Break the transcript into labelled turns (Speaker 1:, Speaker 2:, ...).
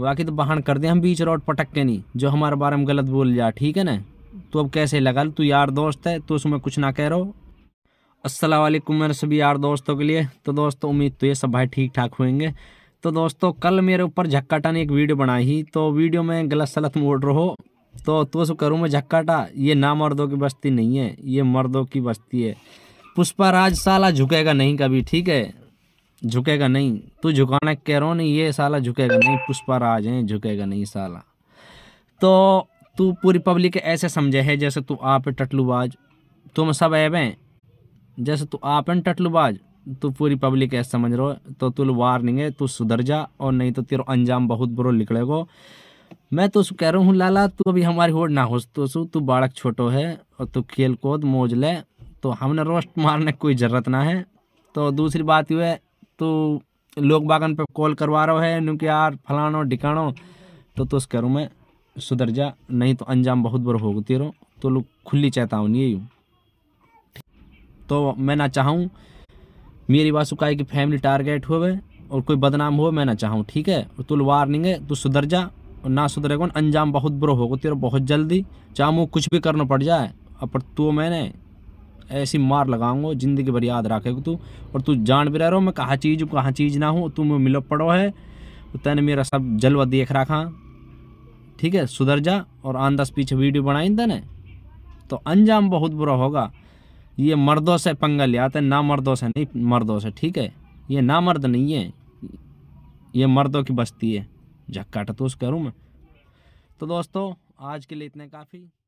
Speaker 1: बाकी तो बहान कर दे हम बीच रोड पटक के नहीं जो हमारे बारे में गलत बोल जा ठीक है ना तो अब कैसे लगा तू यार दोस्त है तो उसमें कुछ ना कह रहो असलम मेरे सभी यार दोस्तों के लिए तो दोस्तों उम्मीद तो ये सब भाई ठीक ठाक होंगे तो दोस्तों कल मेरे ऊपर झक्काटा ने एक वीडियो बनाई ही तो वीडियो में गलत सलत मोड़ रहो तो तो सो करूँ मैं झक्काटा ये ना मर्दों की बस्ती नहीं है ये मर्दों की बस्ती है पुष्पा राज साला झुकेगा नहीं कभी ठीक है झुकेगा नहीं तू झुकाना कह रहा नहीं ये साला झुकेगा नहीं पुष्पा राज है झुकेगा नहीं साला तो तू पूरी पब्लिक ऐसे समझे है जैसे तू आप टटलूबाज तुम सब ऐब हैं जैसे तू आप टटलूबाज तू पूरी पब्लिक ऐसे समझ रहो तो तू वार्निंग है तू सुधर जा और नहीं तो तेरा अंजाम बहुत बुरो निकलेगो मैं तो कह रहा हूँ लाला तू अभी हमारी होड़ ना हो तो तू बाड़क छोटो है और तू खेल कूद मौज ले तो हमने रोस्ट मारने की कोई ज़रूरत ना है तो दूसरी बात यह है तो लोग बागन पे कॉल करवा रहे हैं नुक यार फलानो ढिकानो तो तुस करो मैं सुधर जा नहीं तो अंजाम बहुत हो होगा तेरह तो लोग खुली चेतावनी यही तो मैं ना चाहूँ मेरी बात सुखाई की फैमिली टारगेट हो और कोई बदनाम हो मैं ना चाहूँ ठीक है तुल वार्निंग है तू सुधर जा और ना सुधरेगा अंजाम बहुत बुरा होगा तेरा बहुत जल्दी चाहे मुँह कुछ भी करना पड़ जाए अब तू मैंने ऐसी मार लगाऊंगा ज़िंदगी भर याद रखे तू और तू जान भी रह रहो मैं कहाँ चीज़ कहाँ चीज़ ना हूँ तू मिलो पड़ो है तेने तो मेरा सब जलवा देख रखा ठीक है सुधर जा और दस पीछे वीडियो बनाई तेने तो अंजाम बहुत बुरा होगा ये मर्दों से पंगा लिया था ना मर्दों से नहीं मर्दों से ठीक है ये ना मर्द नहीं है ये मर्दों की बस्ती है झक्का तो उस करूँ मैं तो दोस्तों आज के लिए इतने काफ़ी